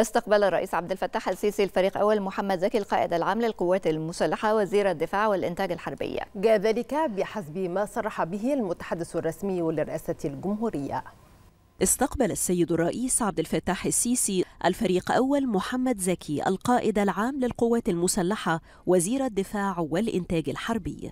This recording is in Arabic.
استقبل الرئيس عبد الفتاح السيسي الفريق أول محمد زكي القائد العام للقوات المسلحة وزير الدفاع والإنتاج الحربي جاء ذلك بحسب ما صرح به المتحدث الرسمي لرئاسة الجمهورية استقبل السيد الرئيس عبد الفتاح السيسي الفريق أول محمد زكي القائد العام للقوات المسلحة وزير الدفاع والإنتاج الحربي